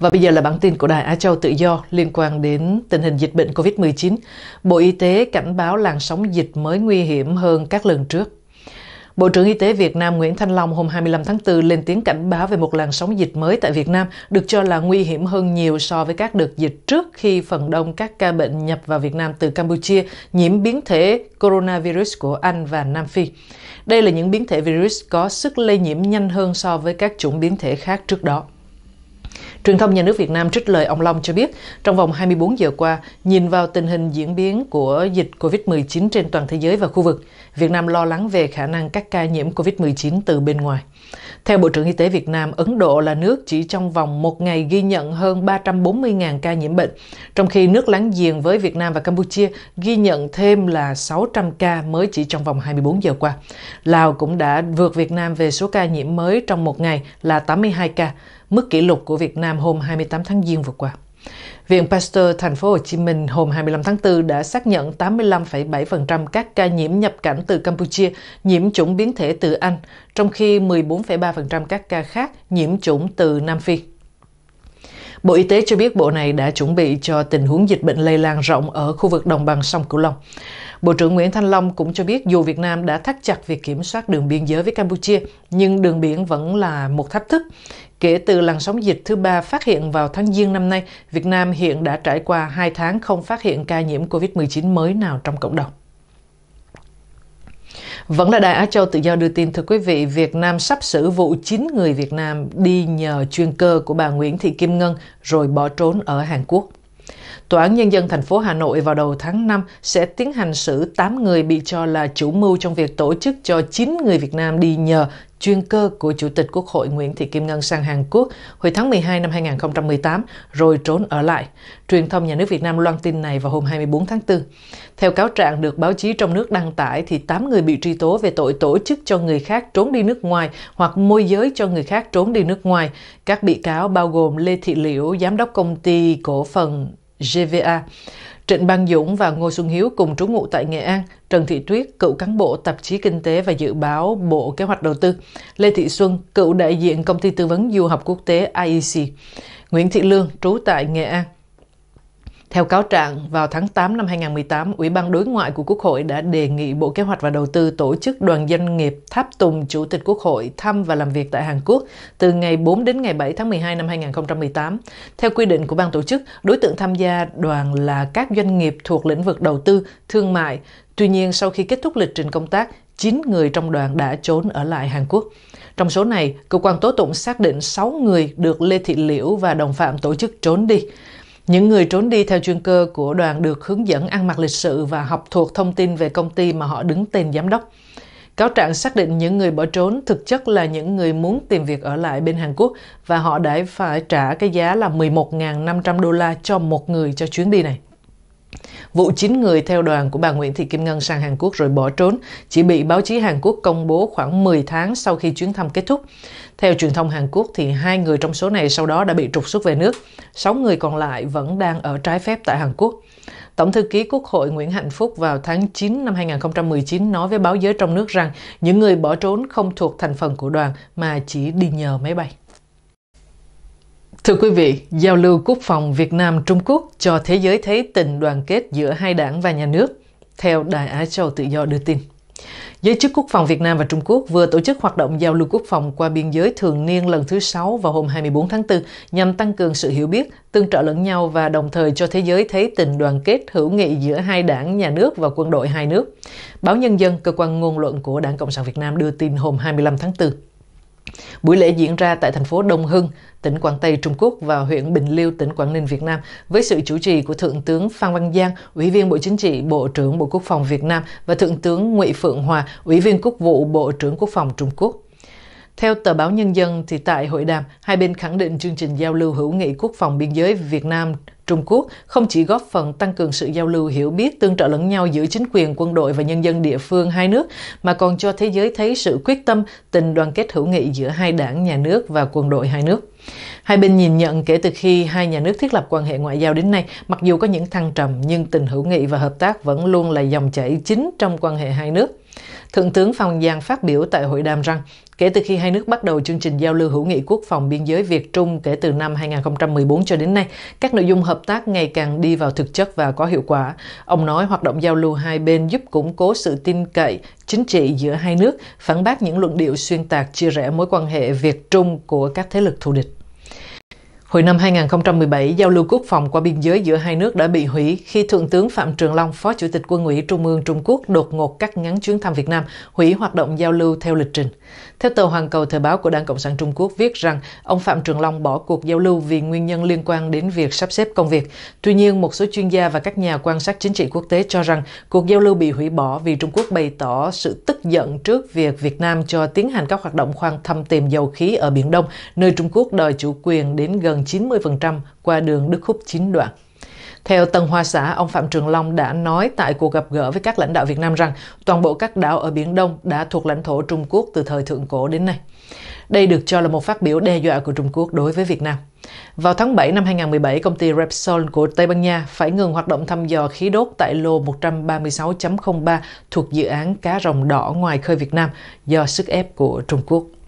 Và bây giờ là bản tin của Đài Á Châu Tự Do liên quan đến tình hình dịch bệnh COVID-19. Bộ Y tế cảnh báo làn sóng dịch mới nguy hiểm hơn các lần trước. Bộ trưởng Y tế Việt Nam Nguyễn Thanh Long hôm 25 tháng 4 lên tiếng cảnh báo về một làn sóng dịch mới tại Việt Nam được cho là nguy hiểm hơn nhiều so với các đợt dịch trước khi phần đông các ca bệnh nhập vào Việt Nam từ Campuchia nhiễm biến thể coronavirus của Anh và Nam Phi. Đây là những biến thể virus có sức lây nhiễm nhanh hơn so với các chủng biến thể khác trước đó. Truyền thông nhà nước Việt Nam trích lời ông Long cho biết, trong vòng 24 giờ qua, nhìn vào tình hình diễn biến của dịch COVID-19 trên toàn thế giới và khu vực, Việt Nam lo lắng về khả năng các ca nhiễm COVID-19 từ bên ngoài. Theo Bộ trưởng Y tế Việt Nam, Ấn Độ là nước chỉ trong vòng một ngày ghi nhận hơn 340.000 ca nhiễm bệnh, trong khi nước láng giềng với Việt Nam và Campuchia ghi nhận thêm là 600 ca mới chỉ trong vòng 24 giờ qua. Lào cũng đã vượt Việt Nam về số ca nhiễm mới trong một ngày là 82 ca, mức kỷ lục của Việt Nam hôm 28 tháng Giêng vừa qua. Viện Pasteur thành phố Hồ Chí Minh hôm 25 tháng 4 đã xác nhận 85,7% các ca nhiễm nhập cảnh từ Campuchia nhiễm chủng biến thể từ Anh, trong khi 14,3% các ca khác nhiễm chủng từ Nam Phi. Bộ Y tế cho biết bộ này đã chuẩn bị cho tình huống dịch bệnh lây lan rộng ở khu vực đồng bằng sông Cửu Long. Bộ trưởng Nguyễn Thanh Long cũng cho biết dù Việt Nam đã thắt chặt việc kiểm soát đường biên giới với Campuchia, nhưng đường biển vẫn là một thách thức. Kể từ làn sóng dịch thứ ba phát hiện vào tháng Giêng năm nay, Việt Nam hiện đã trải qua 2 tháng không phát hiện ca nhiễm COVID-19 mới nào trong cộng đồng. Vẫn là Đài Á Châu Tự Do đưa tin thưa quý vị, Việt Nam sắp xử vụ 9 người Việt Nam đi nhờ chuyên cơ của bà Nguyễn Thị Kim Ngân rồi bỏ trốn ở Hàn Quốc. Tòa án Nhân dân thành phố Hà Nội vào đầu tháng 5 sẽ tiến hành xử 8 người bị cho là chủ mưu trong việc tổ chức cho 9 người Việt Nam đi nhờ chuyên cơ của Chủ tịch Quốc hội Nguyễn Thị Kim Ngân sang Hàn Quốc hồi tháng 12 năm 2018 rồi trốn ở lại. Truyền thông nhà nước Việt Nam loan tin này vào hôm 24 tháng 4. Theo cáo trạng được báo chí trong nước đăng tải thì 8 người bị truy tố về tội tổ chức cho người khác trốn đi nước ngoài hoặc môi giới cho người khác trốn đi nước ngoài. Các bị cáo bao gồm Lê Thị Liễu, giám đốc công ty cổ phần GVA. Trịnh Bang Dũng và Ngô Xuân Hiếu cùng trú ngụ tại Nghệ An, Trần Thị Tuyết, cựu cán bộ tạp chí Kinh tế và Dự báo Bộ Kế hoạch Đầu tư, Lê Thị Xuân, cựu đại diện Công ty Tư vấn Du học Quốc tế IEC, Nguyễn Thị Lương, trú tại Nghệ An, theo cáo trạng, vào tháng 8 năm 2018, Ủy ban Đối ngoại của Quốc hội đã đề nghị Bộ Kế hoạch và Đầu tư tổ chức đoàn doanh nghiệp Tháp Tùng Chủ tịch Quốc hội thăm và làm việc tại Hàn Quốc từ ngày 4 đến ngày 7 tháng 12 năm 2018. Theo quy định của ban tổ chức, đối tượng tham gia đoàn là các doanh nghiệp thuộc lĩnh vực đầu tư, thương mại. Tuy nhiên, sau khi kết thúc lịch trình công tác, 9 người trong đoàn đã trốn ở lại Hàn Quốc. Trong số này, cơ quan tố tụng xác định 6 người được Lê Thị Liễu và đồng phạm tổ chức trốn đi. Những người trốn đi theo chuyên cơ của đoàn được hướng dẫn ăn mặc lịch sự và học thuộc thông tin về công ty mà họ đứng tên giám đốc. Cáo trạng xác định những người bỏ trốn thực chất là những người muốn tìm việc ở lại bên Hàn Quốc và họ đã phải trả cái giá là 11.500 đô la cho một người cho chuyến đi này vụ 9 người theo đoàn của bà Nguyễn Thị Kim Ngân sang Hàn Quốc rồi bỏ trốn, chỉ bị báo chí Hàn Quốc công bố khoảng 10 tháng sau khi chuyến thăm kết thúc. Theo truyền thông Hàn Quốc thì hai người trong số này sau đó đã bị trục xuất về nước, 6 người còn lại vẫn đang ở trái phép tại Hàn Quốc. Tổng thư ký Quốc hội Nguyễn Hạnh Phúc vào tháng 9 năm 2019 nói với báo giới trong nước rằng những người bỏ trốn không thuộc thành phần của đoàn mà chỉ đi nhờ máy bay. Thưa quý vị, giao lưu quốc phòng Việt Nam Trung Quốc cho thế giới thấy tình đoàn kết giữa hai đảng và nhà nước, theo Đài Á Châu Tự do đưa tin. Giới chức quốc phòng Việt Nam và Trung Quốc vừa tổ chức hoạt động giao lưu quốc phòng qua biên giới thường niên lần thứ 6 vào hôm 24 tháng 4 nhằm tăng cường sự hiểu biết, tương trợ lẫn nhau và đồng thời cho thế giới thấy tình đoàn kết hữu nghị giữa hai đảng, nhà nước và quân đội hai nước. Báo Nhân dân, cơ quan ngôn luận của Đảng Cộng sản Việt Nam đưa tin hôm 25 tháng 4. Buổi lễ diễn ra tại thành phố Đông Hưng, tỉnh Quảng Tây, Trung Quốc và huyện Bình Liêu, tỉnh Quảng Ninh, Việt Nam với sự chủ trì của Thượng tướng Phan Văn Giang, Ủy viên Bộ Chính trị, Bộ trưởng Bộ Quốc phòng Việt Nam và Thượng tướng Ngụy Phượng Hòa, Ủy viên Quốc vụ Bộ trưởng Quốc phòng Trung Quốc. Theo tờ báo Nhân dân, thì tại hội đàm, hai bên khẳng định chương trình giao lưu hữu nghị quốc phòng biên giới Việt Nam Trung Quốc không chỉ góp phần tăng cường sự giao lưu hiểu biết tương trợ lẫn nhau giữa chính quyền, quân đội và nhân dân địa phương hai nước, mà còn cho thế giới thấy sự quyết tâm, tình đoàn kết hữu nghị giữa hai đảng, nhà nước và quân đội hai nước. Hai bên nhìn nhận kể từ khi hai nhà nước thiết lập quan hệ ngoại giao đến nay, mặc dù có những thăng trầm nhưng tình hữu nghị và hợp tác vẫn luôn là dòng chảy chính trong quan hệ hai nước. Thượng tướng Phòng Giang phát biểu tại hội đàm rằng, kể từ khi hai nước bắt đầu chương trình giao lưu hữu nghị quốc phòng biên giới Việt-Trung kể từ năm 2014 cho đến nay, các nội dung hợp tác ngày càng đi vào thực chất và có hiệu quả. Ông nói hoạt động giao lưu hai bên giúp củng cố sự tin cậy chính trị giữa hai nước, phản bác những luận điệu xuyên tạc chia rẽ mối quan hệ Việt-Trung của các thế lực thù địch. Hồi năm 2017, giao lưu quốc phòng qua biên giới giữa hai nước đã bị hủy khi Thượng tướng Phạm Trường Long, Phó Chủ tịch Quân ủy Trung ương Trung Quốc đột ngột cắt ngắn chuyến thăm Việt Nam, hủy hoạt động giao lưu theo lịch trình. Theo tờ Hoàn Cầu Thời báo của Đảng Cộng sản Trung Quốc viết rằng, ông Phạm Trường Long bỏ cuộc giao lưu vì nguyên nhân liên quan đến việc sắp xếp công việc. Tuy nhiên, một số chuyên gia và các nhà quan sát chính trị quốc tế cho rằng cuộc giao lưu bị hủy bỏ vì Trung Quốc bày tỏ sự tức giận trước việc Việt Nam cho tiến hành các hoạt động khoan thăm tìm dầu khí ở Biển Đông, nơi Trung Quốc đòi chủ quyền đến gần gần 90% qua đường Đức Khúc chín đoạn. Theo Tân Hoa Xã, ông Phạm Trường Long đã nói tại cuộc gặp gỡ với các lãnh đạo Việt Nam rằng toàn bộ các đảo ở Biển Đông đã thuộc lãnh thổ Trung Quốc từ thời Thượng Cổ đến nay. Đây được cho là một phát biểu đe dọa của Trung Quốc đối với Việt Nam. Vào tháng 7 năm 2017, công ty Repsol của Tây Ban Nha phải ngừng hoạt động thăm dò khí đốt tại lô 136.03 thuộc dự án Cá Rồng Đỏ ngoài khơi Việt Nam do sức ép của Trung Quốc.